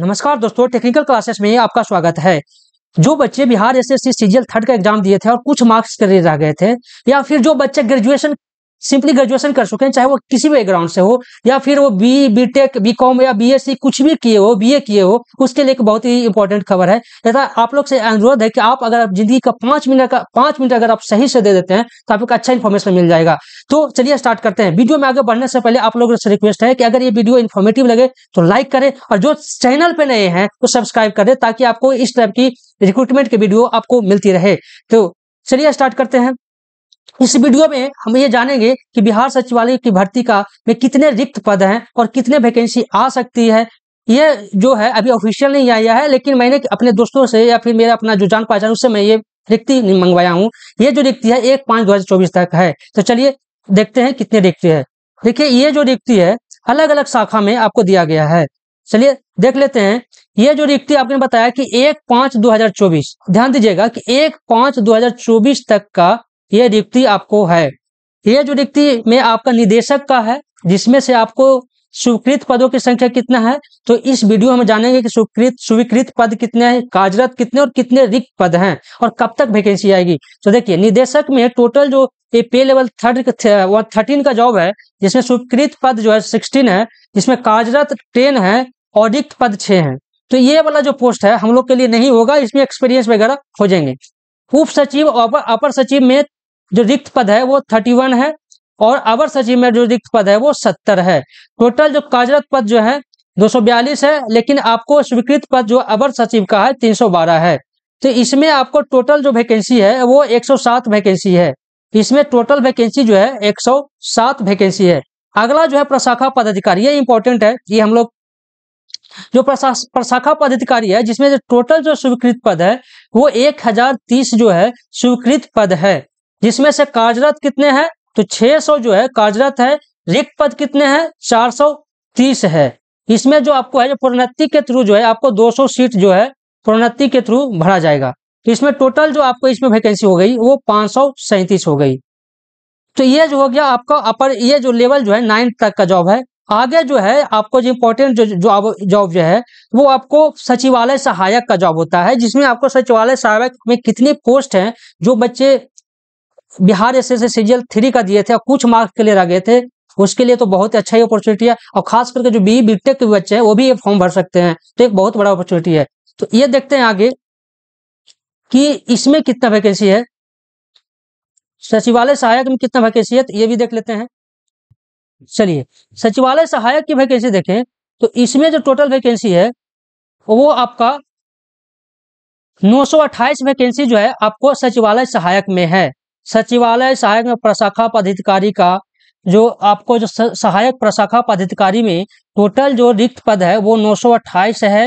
नमस्कार दोस्तों technical classes में आपका स्वागत है जो बच्चे Bihar S S CGL third का एग्जाम दिए थे और कुछ मार्क्स के लिए रह गए थे या फिर जो बच्चे ग्रेजुएशन सिंपली ग्रेजुएशन कर चुके हैं चाहे वो किसी भी बैकग्राउंड से हो या फिर वो B B tech B com या बी एस कुछ भी किए हो बी ए किए हो उसके लिए एक बहुत ही इंपॉर्टेंट खबर है तथा आप लोग से अनुरोध है कि आप अगर जिंदगी का पांच मिनट का पांच मिनट अगर आप सही से दे देते हैं तो आपको अच्छा इन्फॉर्मेशन मिल जाएगा तो चलिए स्टार्ट करते हैं वीडियो में आगे बढ़ने से पहले आप लोगों से रिक्वेस्ट है कि अगर ये वीडियो इन्फॉर्मेटिव लगे तो लाइक करें और जो चैनल पर नए हैं तो सब्सक्राइब करें ताकि आपको इस टाइप की रिक्रूटमेंट की वीडियो आपको मिलती रहे तो चलिए स्टार्ट करते हैं इस वीडियो में हम ये जानेंगे कि बिहार सचिवालय की भर्ती का में कितने रिक्त पद हैं और कितने वैकेंसी आ सकती है ये जो है अभी ऑफिशियल नहीं आया है लेकिन मैंने अपने दोस्तों से या फिर मेरा अपना जो जान पहचान उससे मैं ये रिक्ति मंगवाया हूँ ये जो रिक्ति है एक पाँच दो तक है तो चलिए देखते हैं कितने रिक्ति है देखिए ये जो रिक्ति है अलग अलग शाखा में आपको दिया गया है चलिए देख लेते हैं ये जो रिक्ति आपने बताया कि एक पांच चौबीस ध्यान दीजिएगा कि एक पांच चौबीस तक का ये रिक्ति आपको है ये जो रिक्ति में आपका निदेशक का है जिसमें से आपको स्वीकृत पदों की संख्या कितना है तो इस वीडियो में जानेंगे कि स्वीकृत स्वीकृत पद कितने हैं कार्यरत कितने और कितने रिक्त पद हैं और कब तक वैकेंसी आएगी तो देखिए निदेशक में टोटल जो ये पे लेवल थर्ड थर्टीन का जॉब है जिसमें स्वीकृत पद जो है सिक्सटीन है जिसमें कार्यरत टेन है और रिक्त पद छह हैं तो ये वाला जो पोस्ट है हम लोग के लिए नहीं होगा इसमें एक्सपीरियंस वगैरह हो जाएंगे उप सचिव और अपर सचिव में जो रिक्त पद है वो थर्टी वन है और अवर सचिव में जो रिक्त पद है वो सत्तर है टोटल जो कार्यरत पद जो है दो सौ बयालीस है लेकिन आपको स्वीकृत पद जो अवर सचिव का है तीन सौ बारह है तो इसमें आपको टोटल जो वैकेंसी है वो एक सौ सात वैकेंसी है इसमें टोटल वैकेंसी जो है एक सौ सात वैकेंसी है अगला जो है प्रशाखा पदाधिकारी ये इंपॉर्टेंट है ये हम लोग जो प्रशाखा पदाधिकारी है जिसमें जो टोटल जो स्वीकृत पद है वो एक हजार तीस जो है स्वीकृत पद है जिसमें से कार्यरत कितने हैं तो 600 जो है कार्यरत है रिक्त पद कितने हैं 430 है इसमें जो आपको है प्रोन्नति के थ्रू जो है आपको 200 सीट जो है प्रोन्नति के थ्रू भरा जाएगा इसमें टोटल जो आपको इसमें वैकेंसी हो गई वो पाँच हो गई तो ये जो हो गया आपका अपर ये जो लेवल जो है नाइन्थ तक का जॉब है आगे जो है आपको जो इम्पोर्टेंट जो जॉब जॉब जो है वो आपको सचिवालय सहायक का जॉब होता है जिसमें आपको सचिवालय सहायक में कितनी पोस्ट हैं जो बच्चे Bihar S S CGL three का दिए थे और कुछ मार्क्स के लिए रह गए थे उसके लिए तो बहुत ही अच्छा ही अपॉर्चुनिटी है और खास करके जो बी बीटेक के बच्चे हैं वो भी ये फॉर्म भर सकते हैं तो एक बहुत बड़ा अपॉर्चुनिटी है तो ये देखते हैं आगे कि इसमें कितना वैकेंसी है सचिवालय सहायक में कितना वैकेंसी है तो ये भी देख लेते हैं चलिए सचिवालय सहायक की वैकेंसी देखें तो इसमें जो टोटल वैकेंसी है वो आपका नौ वैकेंसी जो है आपको सचिवालय सहायक में है सचिवालय सहायक प्रशाखा पदाधिकारी का जो आपको जो सहायक प्रशाखा पदाधिकारी में टोटल जो रिक्त पद है वो 928 है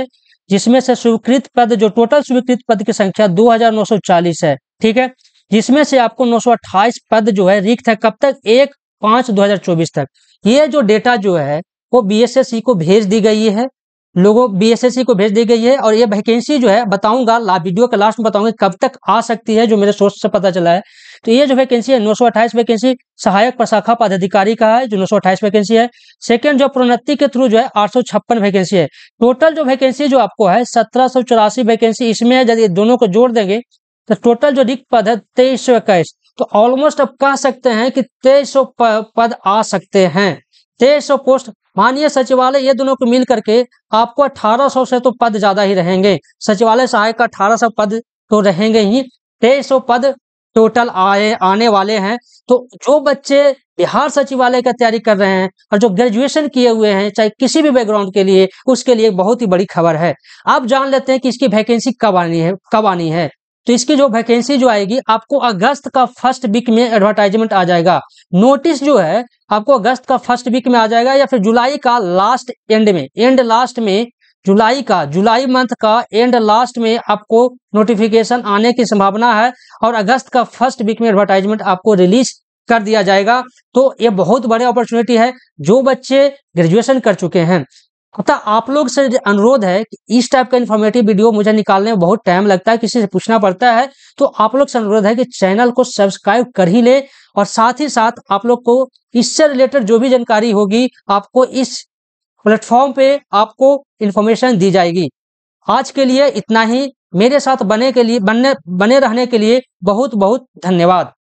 जिसमें से स्वीकृत पद जो टोटल स्वीकृत पद की संख्या चालीस है ठीक है जिसमें से आपको 928 पद जो है रिक्त है कब तक एक पांच चौबीस तक ये जो डेटा जो है वो सी को भेज दी गई है लोगों बीएसएससी को भेज दी गई है और ये वैकेंसी जो है बताऊंगा ला वीडियो के लास्ट में बताऊंगा कब तक आ सकती है जो मेरे सोर्स से पता चला है तो ये जो वैकेंसी है नौ वैकेंसी सहायक प्रशाखा पदाधिकारी का है जो नौ वैकेंसी है सेकंड जो प्रोन्नति के थ्रू जो है आठ वैकेंसी है टोटल जो वैकेंसी जो आपको है सत्रह वैकेंसी इसमें है यदि दोनों को जोड़ देंगे तो टोटल जो रिक्त पद है तेईस सौ इक्कीस तो ऑलमोस्ट आप कह सकते हैं कि तेईस सौ पद आ सकते हैं तेईस सौ पोस्ट माननीय सचिवालय ये दोनों को मिल करके आपको 1800 से तो पद ज्यादा ही रहेंगे सचिवालय सहायक का 1800 पद तो रहेंगे ही तेईस पद टोटल आए आने वाले हैं तो जो बच्चे बिहार सचिवालय का तैयारी कर रहे हैं और जो ग्रेजुएशन किए हुए हैं चाहे किसी भी बैकग्राउंड के लिए उसके लिए बहुत ही बड़ी खबर है आप जान लेते हैं कि इसकी वैकेंसी कब आनी है कब आनी है तो इसकी जो वैकेंसी जो आएगी आपको अगस्त का फर्स्ट वीक में एडवर्टाइजमेंट आ जाएगा नोटिस जो है आपको अगस्त का फर्स्ट वीक में आ जाएगा या फिर जुलाई का लास्ट एंड में एंड लास्ट में जुलाई का जुलाई मंथ का एंड लास्ट में आपको नोटिफिकेशन आने की संभावना है और अगस्त का फर्स्ट वीक में एडवर्टाइजमेंट आपको रिलीज कर दिया जाएगा तो ये बहुत बड़े अपॉर्चुनिटी है जो बच्चे ग्रेजुएशन कर चुके हैं अतः आप लोग से अनुरोध है कि इस टाइप का इन्फॉर्मेटिव वीडियो मुझे निकालने में बहुत टाइम लगता है किसी से पूछना पड़ता है तो आप लोग से अनुरोध है कि चैनल को सब्सक्राइब कर ही ले और साथ ही साथ आप लोग को इससे रिलेटेड जो भी जानकारी होगी आपको इस प्लेटफॉर्म पे आपको इन्फॉर्मेशन दी जाएगी आज के लिए इतना ही मेरे साथ बने के लिए बनने बने रहने के लिए बहुत बहुत धन्यवाद